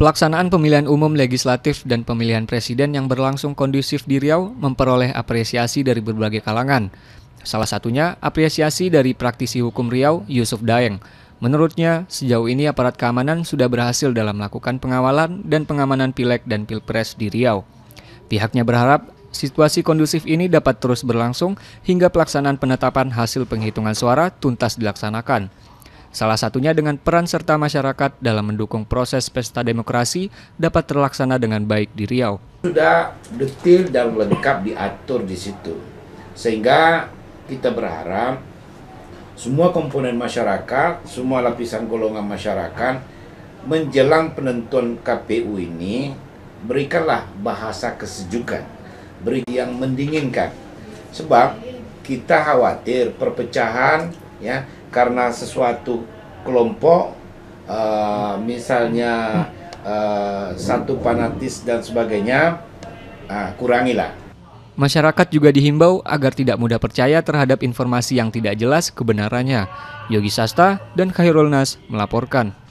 Pelaksanaan pemilihan umum legislatif dan pemilihan presiden yang berlangsung kondusif di Riau memperoleh apresiasi dari berbagai kalangan. Salah satunya apresiasi dari praktisi hukum Riau, Yusuf Daeng. Menurutnya, sejauh ini aparat keamanan sudah berhasil dalam melakukan pengawalan dan pengamanan pileg dan pilpres di Riau. Pihaknya berharap situasi kondusif ini dapat terus berlangsung hingga pelaksanaan penetapan hasil penghitungan suara tuntas dilaksanakan. Salah satunya dengan peran serta masyarakat dalam mendukung proses pesta demokrasi dapat terlaksana dengan baik di Riau. Sudah detil dan lengkap diatur di situ. Sehingga kita berharap semua komponen masyarakat, semua lapisan golongan masyarakat menjelang penentuan KPU ini berikanlah bahasa kesejukan, beri yang mendinginkan. Sebab kita khawatir perpecahan ya karena sesuatu kelompok uh, misalnya uh, satu fanatis dan sebagainya uh, kurangilah Masyarakat juga dihimbau agar tidak mudah percaya terhadap informasi yang tidak jelas kebenarannya. Yogi Sasta dan Khairul Nas melaporkan.